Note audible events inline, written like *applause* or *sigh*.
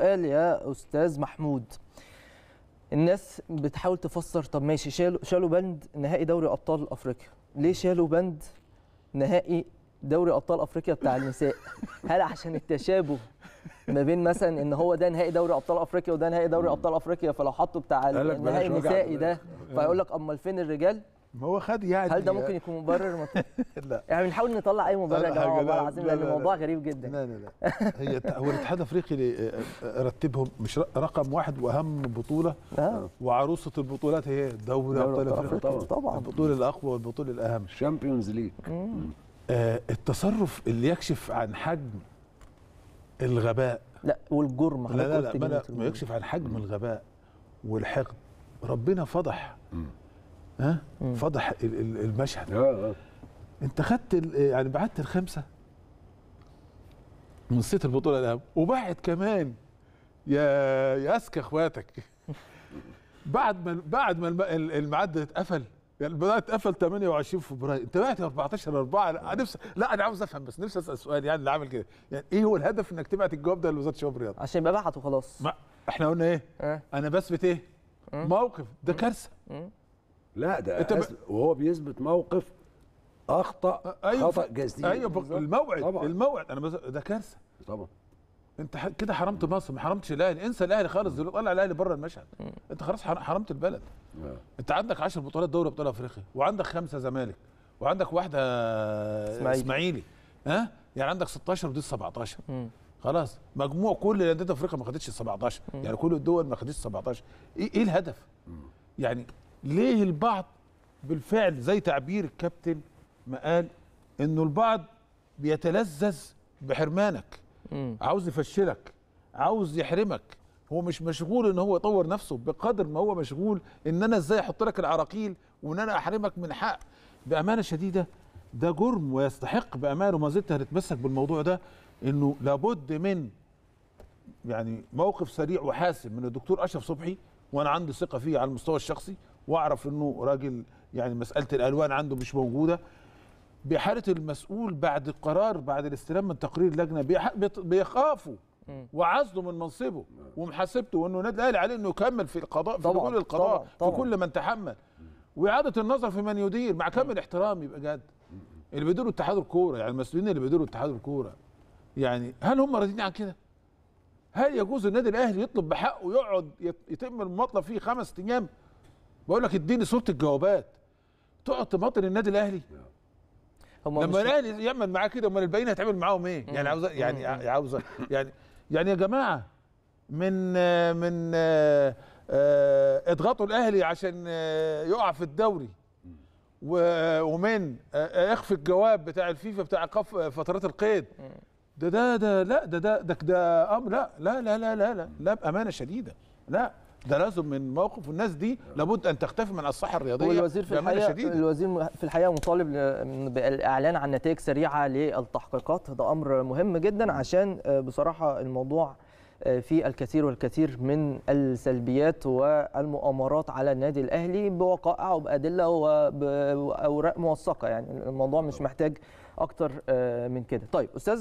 سؤال يا استاذ محمود الناس بتحاول تفسر طب ماشي شالوا شالوا بند نهائي دوري ابطال افريقيا ليه شالوا بند نهائي دوري ابطال افريقيا بتاع النساء هل عشان التشابه ما بين مثلا ان هو ده نهائي دوري ابطال افريقيا وده نهائي دوري ابطال افريقيا فلو حطوا بتاع النهائي النسائي ده فيقول لك امال فين الرجال ما هو خد يعني هل ده يعني. ممكن يكون مبرر *laughs* لا يعني بنحاول نطلع اي مبرر يا جماعه والله العظيم لان الموضوع غريب جدا لا لا لا *laughs* هي هو الاتحاد الافريقي رتبهم مش رقم واحد واهم بطوله وعروسه البطولات هي دوري ابطال افريقيا طبعا طبعا البطوله الاقوى والبطوله الاهم الشامبيونز آه، ليج التصرف اللي يكشف عن حجم الغباء لا والجرم لا لا لا ما يكشف عن حجم الغباء والحقد ربنا فضح ها فضح المشهد آه،, اه انت خدت يعني بعت الخمسه نسيت البطوله ده وبعت كمان يا يا اسكى اخواتك *laughs* بعد ما بعد ما الميعاد اتقفل يعني البدايه اتقفل 28 فبراير انت بعت 14 4 لا نفسي لا انا عاوز افهم بس نفسي اسال سؤال يعني اللي عامل كده يعني ايه هو الهدف انك تبعت الجواب ده لوزاره الشباب والرياضه؟ عشان يبقى بعت وخلاص ما احنا قلنا ايه؟ أه؟ انا بثبت ايه؟ أه؟ موقف ده آه. كارثه آه. لا ده انت ب... وهو بيثبت موقف اخطا أيوة خطا جزير ايوه بالزبط. الموعد طبعا. الموعد انا بز... ده كارثه طبعا انت ح... كده حرمت مصر ما حرمتش الاهلي انسى الاهلي خالص دلوقتي طلع الاهلي بره المشهد انت خلاص حرمت البلد مم. آه. انت عندك 10 بطولات دوري ابطال افريقيا وعندك خمسه زمالك وعندك واحده اسماعيلي, إسماعيلي. ها يعني عندك 16 ودي 17 مم. خلاص مجموع كل انديه افريقيا ما خدتش 17 مم. يعني كل الدول ما خدتش 17 ايه, إيه الهدف مم. يعني ليه البعض بالفعل زي تعبير الكابتن ما قال انه البعض بيتلذذ بحرمانك عاوز يفشلك عاوز يحرمك هو مش مشغول ان هو يطور نفسه بقدر ما هو مشغول ان انا ازاي احط لك العراقيل وان انا احرمك من حق بامانه شديده ده جرم ويستحق بامانه وما زلت هنتمسك بالموضوع ده انه لابد من يعني موقف سريع وحاسم من الدكتور اشرف صبحي وانا عندي ثقه فيه على المستوى الشخصي واعرف انه راجل يعني مساله الالوان عنده مش موجوده بحاله المسؤول بعد القرار بعد الاستلام من تقرير لجنه بيخافوا وعزله من منصبه ومحاسبته وانه النادي الاهلي عليه انه يكمل في القضاء في طبعًا كل القضاء طبعًا طبعًا في كل من تحمل واعاده النظر في من يدير مع كامل احترامي يبقى جد اللي بيديروا اتحاد الكوره يعني المسؤولين اللي بيديروا اتحاد الكوره يعني هل هم راضيين عن كده؟ هل يجوز النادي الاهلي يطلب بحقه يقعد يتم المطلب فيه خمس ايام بقول لك اديني صوره الجوابات تقعد تبطل النادي الاهلي هم لما الاهلي يعمل معاه كده امال الباقيين هتعمل معاهم ايه؟ يعني عاوز يعني عاوز يعني يعني يا جماعه من من آه، آه، اضغطوا الاهلي عشان آه، يقع في الدوري ومن اخفي الجواب بتاع الفيفا بتاع فترات القيد ده ده ده لا ده ده ده, ده امر لا لا لا لا لا لا, لا بامانه شديده لا ده لازم من موقف الناس دي لابد ان تختفي من الصحه الرياضيه والوزير في الحقيقه الوزير في الحقيقه مطالب بالاعلان عن نتائج سريعه للتحقيقات ده امر مهم جدا عشان آه، بصراحه الموضوع آه، في الكثير والكثير من السلبيات والمؤامرات على النادي الاهلي بوقائع وبادله وباوراق موثقه يعني الموضوع مش محتاج اكتر آه، من كده طيب استاذ